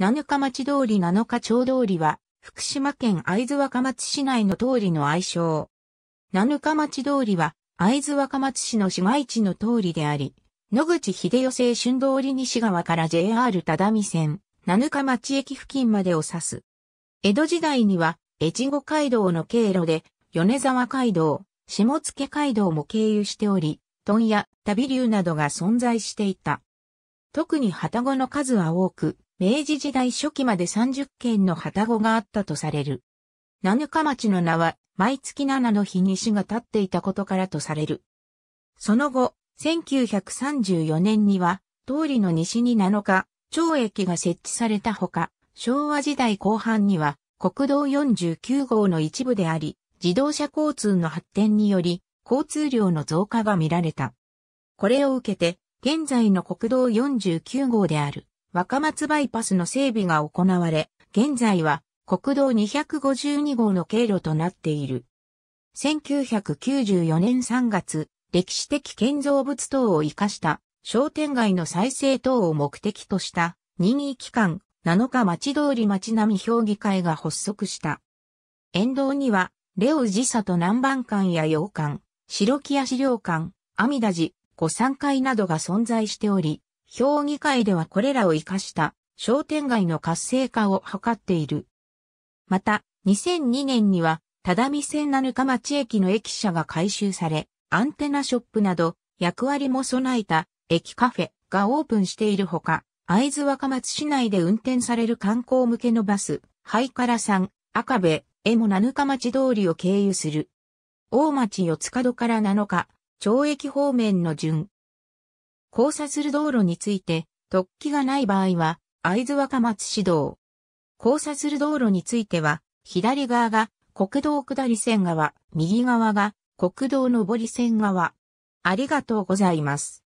七日町通り七日町通りは、福島県会津若松市内の通りの愛称。七日町通りは、会津若松市の市街地の通りであり、野口秀吉春通り西側から JR 只見線、七日町駅付近までを指す。江戸時代には、越後街道の経路で、米沢街道、下野街道も経由しており、問屋、旅流などが存在していた。特に旗子の数は多く、明治時代初期まで30件の旗子があったとされる。七日町の名は、毎月七の日に市が立っていたことからとされる。その後、1934年には、通りの西に七日、町駅が設置されたほか、昭和時代後半には、国道49号の一部であり、自動車交通の発展により、交通量の増加が見られた。これを受けて、現在の国道49号である若松バイパスの整備が行われ、現在は国道252号の経路となっている。1994年3月、歴史的建造物等を活かした商店街の再生等を目的とした任意機関7日町通り町並み評議会が発足した。沿道には、レオ寺里南蛮館や洋館、白木屋資料館、阿弥陀寺、御三会などが存在しており、評議会ではこれらを活かした商店街の活性化を図っている。また、2002年には、只見線七日町駅の駅舎が改修され、アンテナショップなど役割も備えた駅カフェがオープンしているほか、会津若松市内で運転される観光向けのバス、ハイカラさん、赤部、エモ七日町通りを経由する。大町四つ角から7日、町駅方面の順、交差する道路について、突起がない場合は、会津若松市道。交差する道路については、左側が国道下り線側、右側が国道上り線側。ありがとうございます。